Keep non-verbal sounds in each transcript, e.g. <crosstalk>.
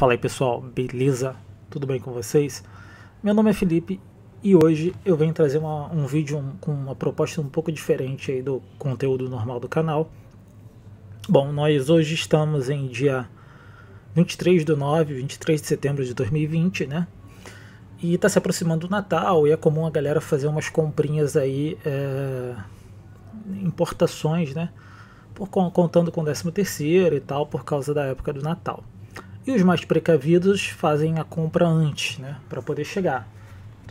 Fala aí pessoal, beleza? Tudo bem com vocês? Meu nome é Felipe e hoje eu venho trazer uma, um vídeo um, com uma proposta um pouco diferente aí do conteúdo normal do canal. Bom, nós hoje estamos em dia 23 do 9, 23 de setembro de 2020, né? E está se aproximando do Natal e é comum a galera fazer umas comprinhas aí, é, importações, né? Por, contando com o 13 terceiro e tal, por causa da época do Natal. E os mais precavidos fazem a compra antes, né, para poder chegar.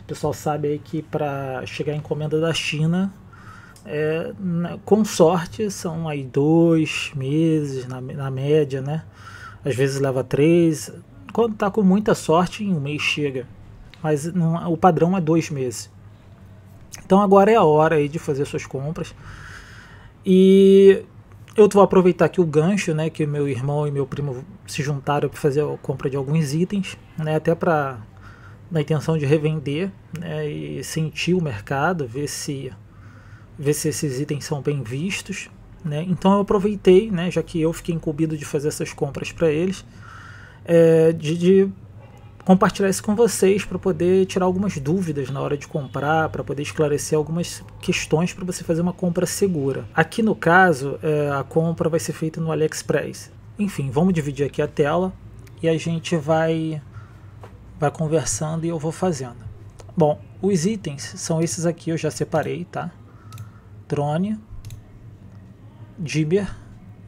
O pessoal sabe aí que para chegar a encomenda da China, é, né, com sorte são aí dois meses na, na média, né? Às vezes leva três. Quando tá com muita sorte, em um mês chega. Mas não, o padrão é dois meses. Então agora é a hora aí de fazer suas compras. E eu vou aproveitar aqui o gancho, né, que meu irmão e meu primo se juntaram para fazer a compra de alguns itens, né, até para na intenção de revender, né, e sentir o mercado, ver se ver se esses itens são bem vistos, né? Então eu aproveitei, né, já que eu fiquei incumbido de fazer essas compras para eles, é, de, de compartilhar isso com vocês para poder tirar algumas dúvidas na hora de comprar, para poder esclarecer algumas questões para você fazer uma compra segura. Aqui no caso, é, a compra vai ser feita no AliExpress. Enfim, vamos dividir aqui a tela e a gente vai, vai conversando e eu vou fazendo. Bom, os itens são esses aqui, eu já separei, tá? Drone, dimmer,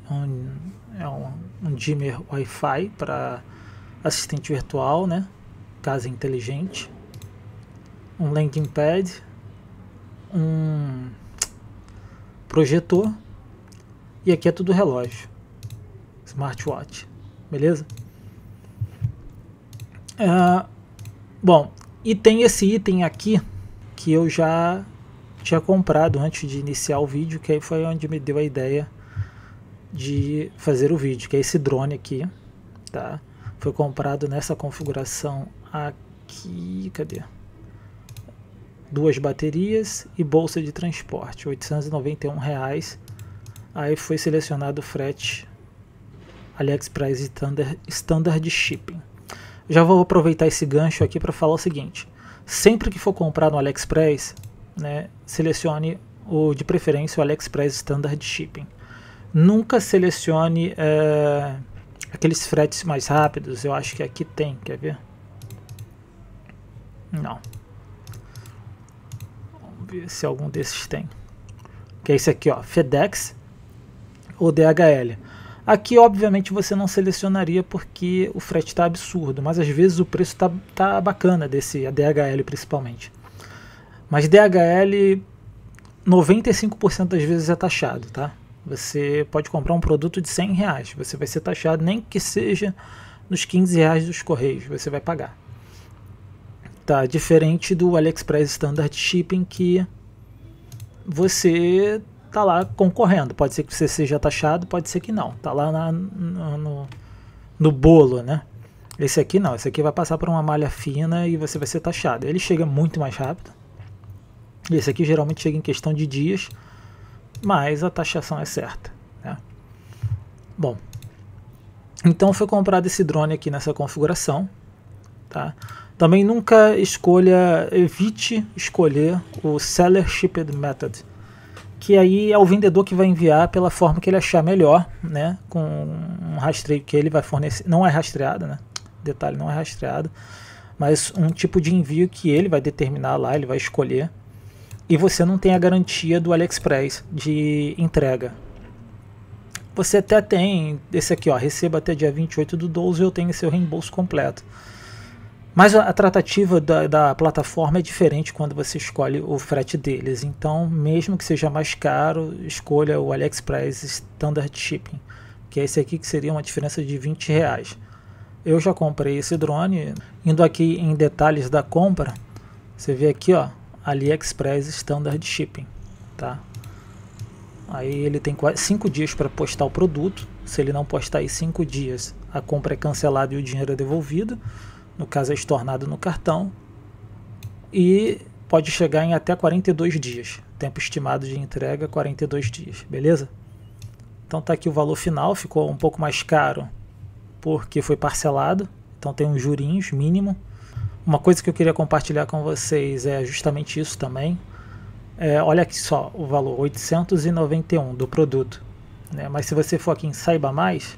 um, é um, um dimmer Wi-Fi para assistente virtual, né? Casa inteligente, um landing pad, um projetor e aqui é tudo relógio, smartwatch, beleza? Uh, bom, e tem esse item aqui que eu já tinha comprado antes de iniciar o vídeo, que aí foi onde me deu a ideia de fazer o vídeo, que é esse drone aqui, tá? foi comprado nessa configuração aqui, cadê? Duas baterias e bolsa de transporte, R$ 891. Reais. Aí foi selecionado frete AliExpress Standard, Standard Shipping. Já vou aproveitar esse gancho aqui para falar o seguinte: sempre que for comprar no AliExpress, né, selecione o de preferência o AliExpress Standard Shipping. Nunca selecione é, Aqueles fretes mais rápidos, eu acho que aqui tem, quer ver? Não. Vamos ver se algum desses tem. Que é esse aqui, ó, FedEx ou DHL. Aqui, obviamente, você não selecionaria porque o frete está absurdo, mas às vezes o preço está tá bacana desse DHL principalmente. Mas DHL, 95% das vezes é taxado, tá? Você pode comprar um produto de 100 reais, você vai ser taxado nem que seja nos 15 reais dos correios, você vai pagar. Tá, diferente do AliExpress Standard Shipping que você tá lá concorrendo. Pode ser que você seja taxado, pode ser que não. Tá lá na, no, no bolo, né? Esse aqui não, esse aqui vai passar por uma malha fina e você vai ser taxado. Ele chega muito mais rápido. Esse aqui geralmente chega em questão de dias mas a taxação é certa. Né? Bom, então foi comprado esse drone aqui nessa configuração. Tá? Também nunca escolha, evite escolher o Seller Shipped Method, que aí é o vendedor que vai enviar pela forma que ele achar melhor, né? com um rastreio que ele vai fornecer, não é rastreado, né? detalhe, não é rastreado, mas um tipo de envio que ele vai determinar lá, ele vai escolher e você não tem a garantia do AliExpress de entrega. Você até tem esse aqui, ó, receba até dia 28 do 12 eu tenho seu reembolso completo. Mas a tratativa da, da, plataforma é diferente quando você escolhe o frete deles. Então, mesmo que seja mais caro, escolha o AliExpress Standard Shipping, que é esse aqui que seria uma diferença de 20 reais. Eu já comprei esse drone. Indo aqui em detalhes da compra, você vê aqui, ó, AliExpress Standard Shipping, tá? Aí ele tem 5 dias para postar o produto. Se ele não postar aí 5 dias, a compra é cancelada e o dinheiro é devolvido. No caso, é estornado no cartão. E pode chegar em até 42 dias. Tempo estimado de entrega: 42 dias, beleza? Então tá aqui o valor final, ficou um pouco mais caro porque foi parcelado. Então tem uns jurinhos mínimo uma coisa que eu queria compartilhar com vocês é justamente isso também. É, olha aqui só o valor 891 do produto. Né? Mas se você for aqui em Saiba Mais,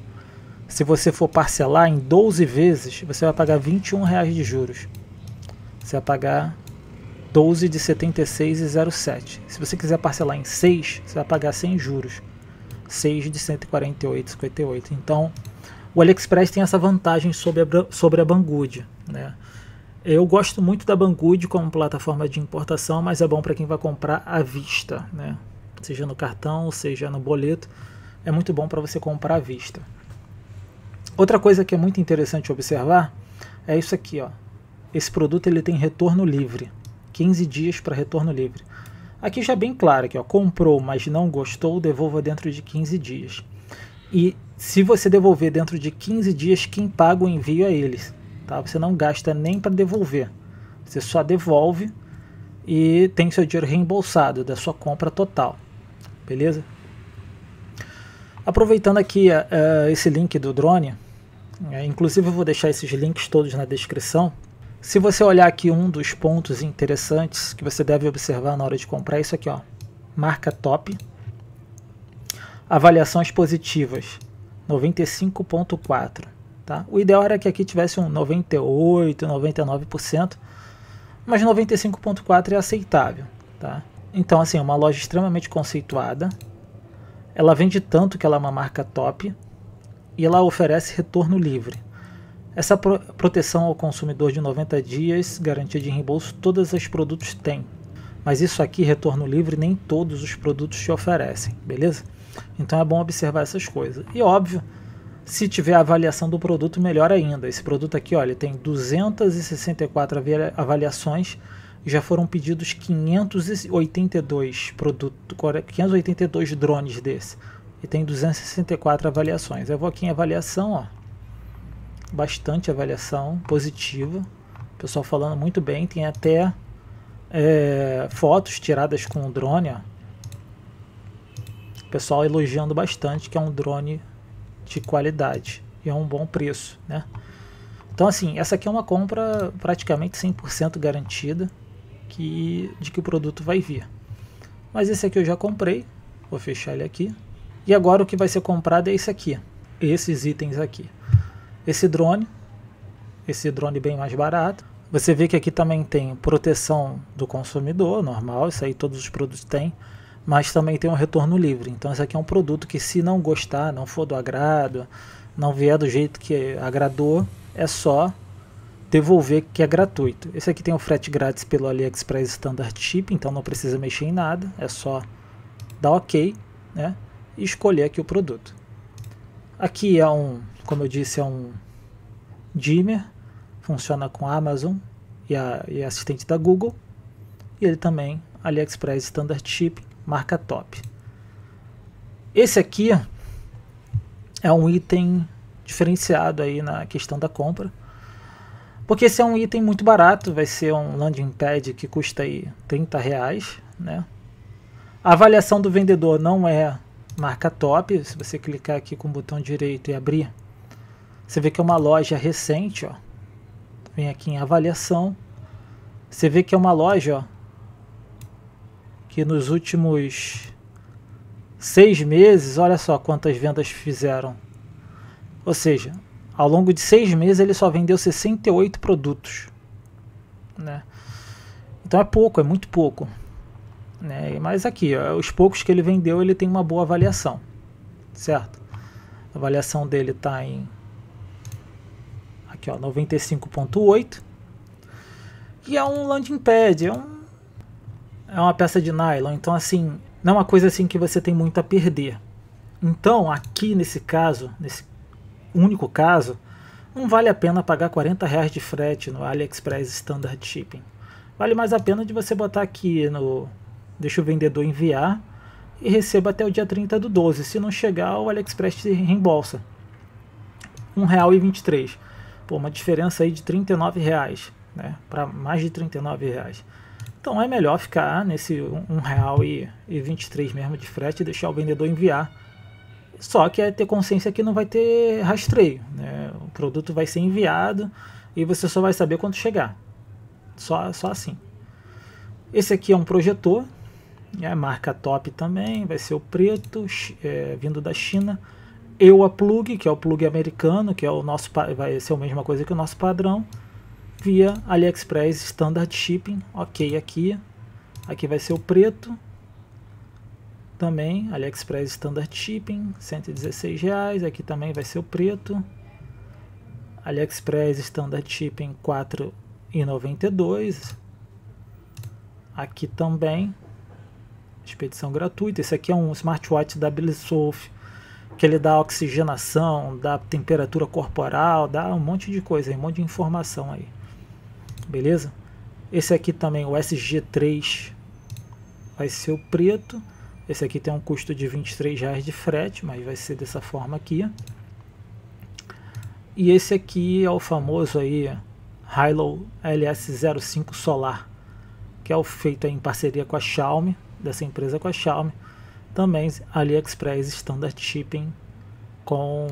se você for parcelar em 12 vezes, você vai pagar 21 reais de juros. Você vai pagar 12 de 76,07. Se você quiser parcelar em 6, você vai pagar sem juros. 6 de 148,58. Então, o AliExpress tem essa vantagem sobre a, sobre a Banggood, né? Eu gosto muito da Banggood como plataforma de importação, mas é bom para quem vai comprar à vista, né? Seja no cartão, seja no boleto, é muito bom para você comprar à vista. Outra coisa que é muito interessante observar é isso aqui, ó. Esse produto ele tem retorno livre, 15 dias para retorno livre. Aqui já é bem claro que ó, comprou, mas não gostou, devolva dentro de 15 dias. E se você devolver dentro de 15 dias, quem paga o envio a é eles. Tá? Você não gasta nem para devolver. Você só devolve e tem seu dinheiro reembolsado da sua compra total. Beleza? Aproveitando aqui uh, esse link do drone, eh, inclusive eu vou deixar esses links todos na descrição. Se você olhar aqui um dos pontos interessantes que você deve observar na hora de comprar, é isso aqui, ó, marca top, avaliações positivas, 95.4. Tá? O ideal era que aqui tivesse um 98, 99%, mas 95,4% é aceitável. Tá? Então, assim, é uma loja extremamente conceituada, ela vende tanto que ela é uma marca top e ela oferece retorno livre. Essa pro proteção ao consumidor de 90 dias, garantia de reembolso, todos os produtos têm. Mas isso aqui, retorno livre, nem todos os produtos te oferecem, beleza? Então é bom observar essas coisas. E óbvio, se tiver avaliação do produto, melhor ainda. Esse produto aqui, olha, tem 264 avaliações, já foram pedidos 582 produtos, 582 drones desse. E tem 264 avaliações. Eu vou aqui em avaliação, ó. Bastante avaliação positiva. pessoal falando muito bem. Tem até é, fotos tiradas com o drone, ó. O pessoal elogiando bastante que é um drone de qualidade e a é um bom preço, né? Então assim, essa aqui é uma compra praticamente 100% garantida que, de que o produto vai vir. Mas esse aqui eu já comprei, vou fechar ele aqui. E agora o que vai ser comprado é esse aqui, esses itens aqui. Esse drone, esse drone bem mais barato. Você vê que aqui também tem proteção do consumidor, normal, isso aí todos os produtos têm mas também tem um retorno livre. Então esse aqui é um produto que se não gostar, não for do agrado, não vier do jeito que agradou, é só devolver que é gratuito. Esse aqui tem o frete grátis pelo AliExpress Standard Chip, então não precisa mexer em nada, é só dar OK, né? E escolher aqui o produto. Aqui é um, como eu disse, é um dimmer, funciona com a Amazon e, a, e assistente da Google, e ele também AliExpress Standard Chip marca top. Esse aqui é um item diferenciado aí na questão da compra. Porque esse é um item muito barato, vai ser um landing pad que custa aí 30 reais, né? A avaliação do vendedor não é marca top, se você clicar aqui com o botão direito e abrir, você vê que é uma loja recente, ó. Vem aqui em avaliação, você vê que é uma loja ó, que nos últimos seis meses, olha só quantas vendas fizeram. Ou seja, ao longo de seis meses ele só vendeu 68 produtos. Né? Então é pouco, é muito pouco. Né? Mas aqui, ó, os poucos que ele vendeu, ele tem uma boa avaliação, certo? A avaliação dele está em aqui, ó, 95.8. E é um landing pad, é um é uma peça de nylon, então assim, não é uma coisa assim que você tem muito a perder. Então, aqui nesse caso, nesse único caso, não vale a pena pagar 40 reais de frete no AliExpress Standard Shipping. Vale mais a pena de você botar aqui no deixa o vendedor enviar e receba até o dia 30 do 12. Se não chegar, o AliExpress te reembolsa. R$ 1,23. Pô, uma diferença aí de R$ reais, né? Para mais de R$ Reais. Então é melhor ficar nesse R$1,23 mesmo de frete e deixar o vendedor enviar. Só que é ter consciência que não vai ter rastreio. Né? O produto vai ser enviado e você só vai saber quando chegar. Só, só assim. Esse aqui é um projetor, é marca top também, vai ser o preto, é, vindo da China. Eu a plug, que é o plug americano, que é o nosso vai ser a mesma coisa que o nosso padrão via AliExpress Standard Shipping, ok aqui, aqui vai ser o preto, também AliExpress Standard Shipping, 116 reais, aqui também vai ser o preto, AliExpress Standard Shipping 4,92, aqui também, expedição gratuita, esse aqui é um smartwatch da Bilisoft, que ele dá oxigenação, dá temperatura corporal, dá um monte de coisa, um monte de informação aí beleza? Esse aqui também, o SG3, vai ser o preto. Esse aqui tem um custo de 23 reais de frete, mas vai ser dessa forma aqui. E esse aqui é o famoso aí Hilo LS05 Solar, que é o feito em parceria com a Xiaomi, dessa empresa com a Xiaomi. Também AliExpress Standard Shipping com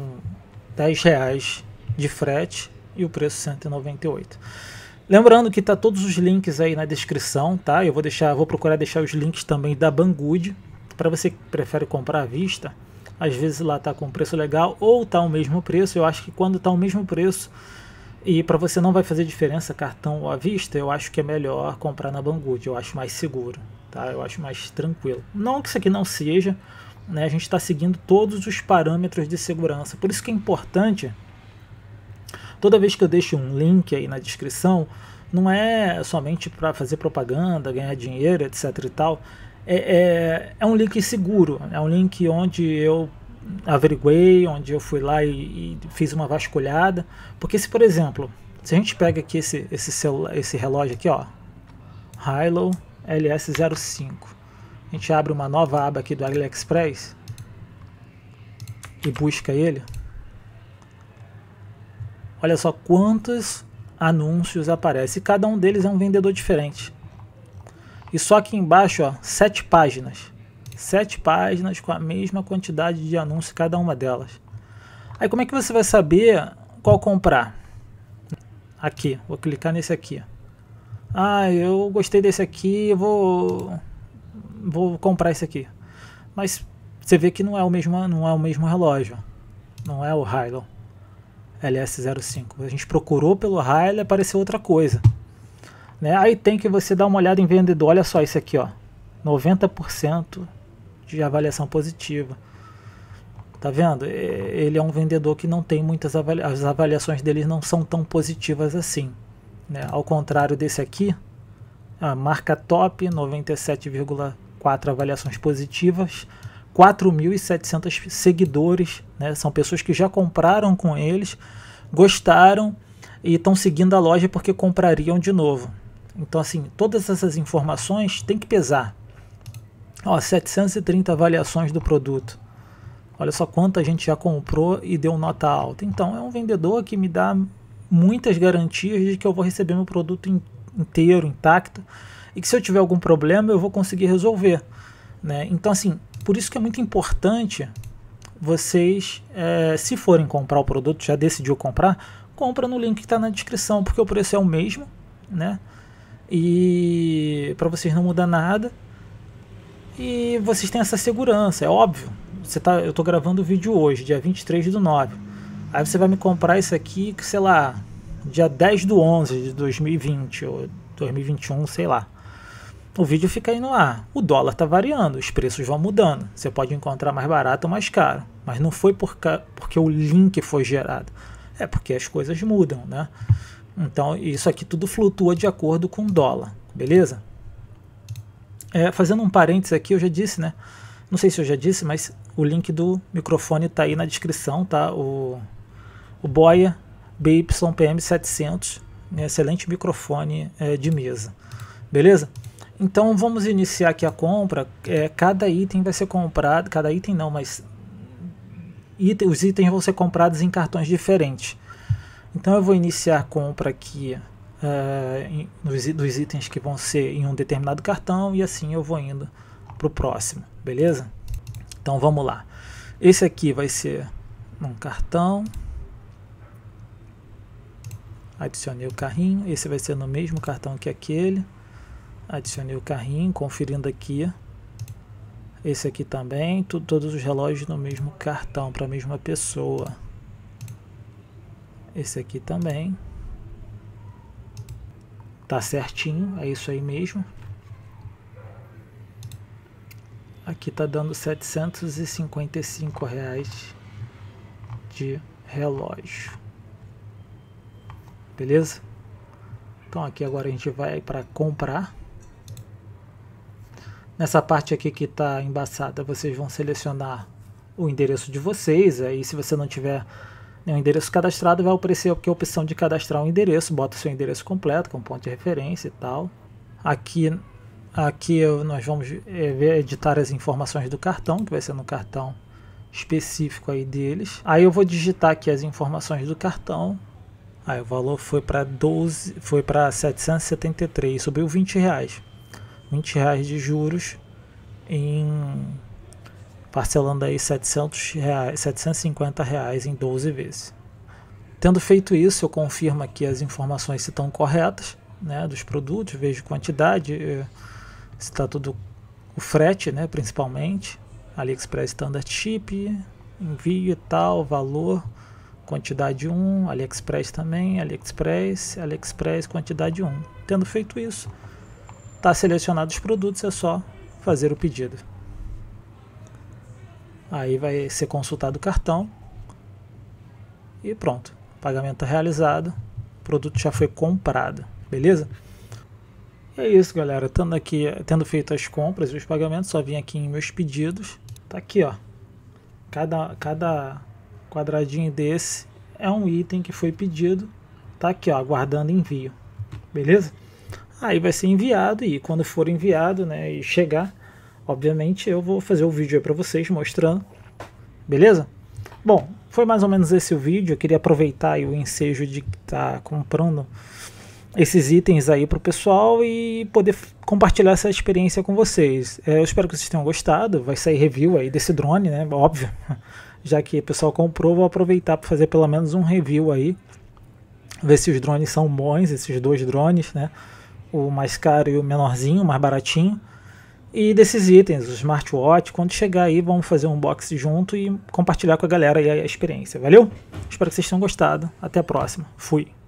10 reais de frete e o preço 198. Lembrando que tá todos os links aí na descrição, tá? Eu vou deixar, vou procurar deixar os links também da Banggood, para você que prefere comprar à vista. Às vezes lá tá com preço legal ou tá o mesmo preço. Eu acho que quando tá o mesmo preço e para você não vai fazer diferença cartão ou à vista, eu acho que é melhor comprar na Banggood, eu acho mais seguro, tá? Eu acho mais tranquilo. Não que isso aqui não seja, né? A gente está seguindo todos os parâmetros de segurança. Por isso que é importante Toda vez que eu deixo um link aí na descrição, não é somente para fazer propaganda, ganhar dinheiro, etc e tal. É, é, é, um link seguro, é um link onde eu averiguei, onde eu fui lá e, e fiz uma vasculhada. Porque se, por exemplo, se a gente pega aqui esse, esse, celular, esse relógio aqui, ó, Hilo LS05, a gente abre uma nova aba aqui do AliExpress e busca ele. Olha só quantos anúncios aparecem. Cada um deles é um vendedor diferente. E só aqui embaixo, ó, sete páginas. Sete páginas com a mesma quantidade de anúncios cada uma delas. Aí como é que você vai saber qual comprar? Aqui, vou clicar nesse aqui. Ah, eu gostei desse aqui, vou vou comprar esse aqui. Mas você vê que não é o mesmo, não é o mesmo relógio. Não é o Hylon. LS05. A gente procurou pelo RAI, apareceu outra coisa. Né? Aí tem que você dar uma olhada em vendedor, olha só isso aqui, ó. 90% de avaliação positiva. Tá vendo? Ele é um vendedor que não tem muitas avaliações, as avaliações dele não são tão positivas assim. Né? Ao contrário desse aqui, a marca top, 97,4 avaliações positivas, 4.700 seguidores, né? São pessoas que já compraram com eles, gostaram e estão seguindo a loja porque comprariam de novo. Então, assim, todas essas informações tem que pesar. Ó, 730 avaliações do produto. Olha só quanta gente já comprou e deu nota alta. Então, é um vendedor que me dá muitas garantias de que eu vou receber meu produto inteiro, intacto, e que se eu tiver algum problema eu vou conseguir resolver. Né? Então, assim, por isso que é muito importante vocês, é, se forem comprar o produto, já decidiu comprar, compra no link que está na descrição, porque o preço é o mesmo, né? E para vocês não mudar nada. E vocês têm essa segurança, é óbvio. Você tá, eu estou gravando o vídeo hoje, dia 23 do 9. Aí você vai me comprar isso aqui, sei lá, dia 10 do 11 de 2020 ou 2021, sei lá o vídeo fica aí no ar. O dólar está variando, os preços vão mudando. Você pode encontrar mais barato ou mais caro, mas não foi por ca... porque o link foi gerado. É porque as coisas mudam, né? Então isso aqui tudo flutua de acordo com o dólar, beleza? É, fazendo um parênteses aqui, eu já disse, né? Não sei se eu já disse, mas o link do microfone está aí na descrição, tá? O, o Boya BYPM700, né? excelente microfone é, de mesa, beleza? Então vamos iniciar aqui a compra. É, cada item vai ser comprado, cada item não, mas item, os itens vão ser comprados em cartões diferentes. Então eu vou iniciar a compra aqui dos, é, dos itens que vão ser em um determinado cartão e assim eu vou indo para o próximo, beleza? Então vamos lá. Esse aqui vai ser um cartão. Adicionei o carrinho. Esse vai ser no mesmo cartão que aquele adicionei o carrinho, conferindo aqui. Esse aqui também, tu, todos os relógios no mesmo cartão, para a mesma pessoa. Esse aqui também. Tá certinho, é isso aí mesmo. Aqui tá dando 755 reais de relógio. Beleza? Então aqui agora a gente vai para comprar. Nessa parte aqui que está embaçada, vocês vão selecionar o endereço de vocês. Aí, se você não tiver nenhum endereço cadastrado, vai aparecer aqui a opção de cadastrar um endereço. Bota seu endereço completo, com ponto de referência e tal. Aqui, aqui nós vamos eh, editar as informações do cartão, que vai ser no cartão específico aí deles. Aí eu vou digitar aqui as informações do cartão. Aí o valor foi para 12, foi para 773, subiu 20 reais. 20 reais de juros em parcelando aí 700 reais, 750 reais em 12 vezes. Tendo feito isso, eu confirmo que as informações se estão corretas né, dos produtos, vejo quantidade, eh, se está tudo o frete, né, principalmente, AliExpress Standard Chip, envio e tal, valor, quantidade 1, AliExpress também, AliExpress, AliExpress quantidade 1. Tendo feito isso, Está selecionado os produtos, é só fazer o pedido. Aí vai ser consultado o cartão e pronto. Pagamento tá realizado, o produto já foi comprado, beleza? E é isso, galera. Tendo aqui, tendo feito as compras e os pagamentos, só vim aqui em meus pedidos. Tá aqui, ó. Cada, cada quadradinho desse é um item que foi pedido. Tá aqui, ó, aguardando envio. Beleza? Aí vai ser enviado e quando for enviado, né, e chegar, obviamente eu vou fazer o vídeo aí para vocês mostrando, beleza? Bom, foi mais ou menos esse o vídeo, eu queria aproveitar o ensejo de estar tá comprando esses itens aí para o pessoal e poder compartilhar essa experiência com vocês. É, eu espero que vocês tenham gostado, vai sair review aí desse drone, né, óbvio. <laughs> Já que o pessoal comprou, vou aproveitar para fazer pelo menos um review aí. Ver se os drones são bons, esses dois drones, né? o mais caro e o menorzinho, o mais baratinho. E desses itens, o smartwatch, quando chegar aí, vamos fazer um box junto e compartilhar com a galera aí a experiência. Valeu? Espero que vocês tenham gostado. Até a próxima. Fui.